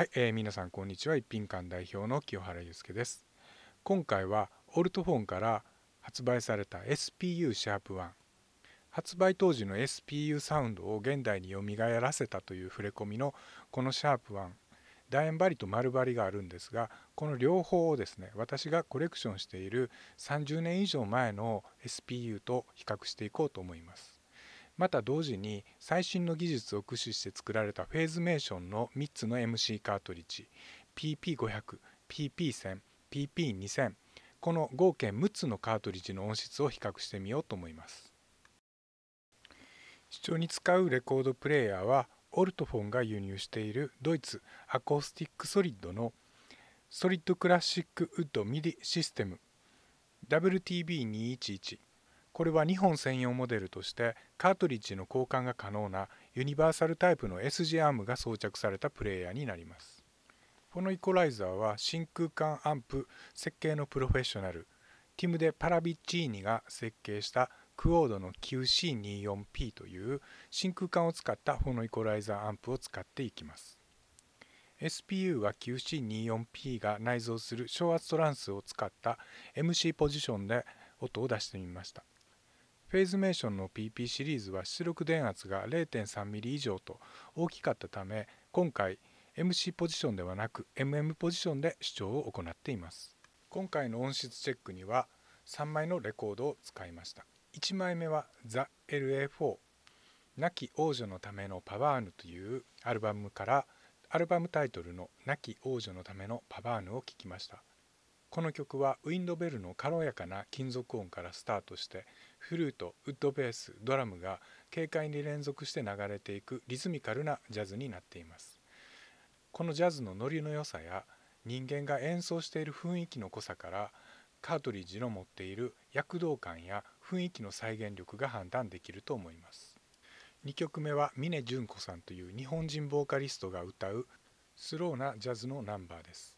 はい、えー、皆さんこんにちは一品館代表の清原祐介です今回はオルトフォンから発売された SPU シャープ1発売当時の SPU サウンドを現代によみがえらせたという触れ込みのこのシャープ1楕円張りと丸張りがあるんですがこの両方をですね私がコレクションしている30年以上前の SPU と比較していこうと思いますまた同時に最新の技術を駆使して作られたフェーズメーションの3つの MC カートリッジ PP500、PP1000、PP2000 この合計6つのカートリッジの音質を比較してみようと思います視聴に使うレコードプレーヤーはオルトフォンが輸入しているドイツアコースティックソリッドのソリッドクラシックウッドミディシステム WTB211 これは日本専用モデルとしてカートリッジの交換が可能なユニバーサルタイプの SG アームが装着されたプレイヤーになります。このイコライザーは真空管アンプ設計のプロフェッショナルティムでパラビッチーニが設計したクオードの QC24P という真空管を使ったフォノイコライザーアンプを使っていきます。SPU は QC24P が内蔵する小圧トランスを使った MC ポジションで音を出してみました。フェイズメーションの PP シリーズは出力電圧が 0.3mm 以上と大きかったため今回 MC ポジションではなく MM ポジションで主張を行っています今回の音質チェックには3枚のレコードを使いました1枚目は「ザ・ LA4 亡き王女のためのパワーヌ」というアルバムからアルバムタイトルの「亡き王女のためのパワーヌ」を聴きましたこの曲はウィンドベルの軽やかな金属音からスタートしてフルートウッドベースドラムが軽快に連続して流れていくリズミカルなジャズになっていますこのジャズのノリの良さや人間が演奏している雰囲気の濃さからカートリッジの持っている躍動感や雰囲気の再現力が判断できると思います2曲目は峰純子さんという日本人ボーカリストが歌うスローなジャズのナンバーです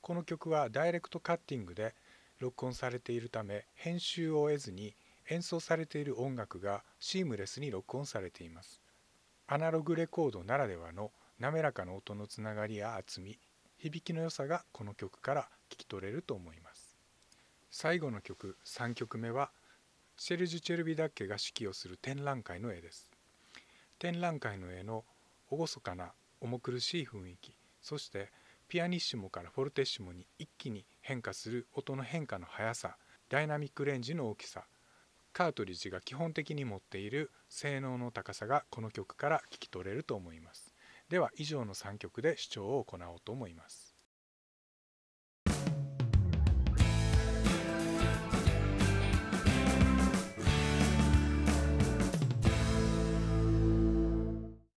この曲はダイレクトカッティングで録音されているため編集を得ずに演奏されている音楽がシームレスに録音されていますアナログレコードならではの滑らかな音のつながりや厚み響きの良さがこの曲から聞き取れると思います最後の曲3曲目はシェルジュ・チェルビダッケが指揮をする展覧会の絵です展覧会の絵の厳かな重苦しい雰囲気そしてピアニッシモからフォルテッシモに一気に変化する音の変化の速さダイナミックレンジの大きさカートリッジが基本的に持っている性能の高さがこの曲から聞き取れると思いますでは以上の3曲で視聴を行おうと思います